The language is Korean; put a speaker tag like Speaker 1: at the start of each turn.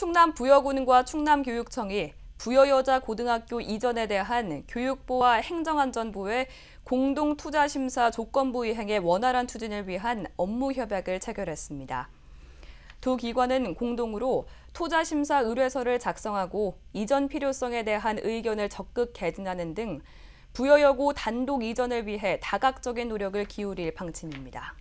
Speaker 1: 충남 부여군과 충남교육청이 부여여자 고등학교 이전에 대한 교육부와 행정안전부의 공동투자심사 조건부 이행의 원활한 추진을 위한 업무 협약을 체결했습니다. 두 기관은 공동으로 투자심사 의뢰서를 작성하고 이전 필요성에 대한 의견을 적극 개진하는 등 부여여고 단독 이전을 위해 다각적인 노력을 기울일 방침입니다.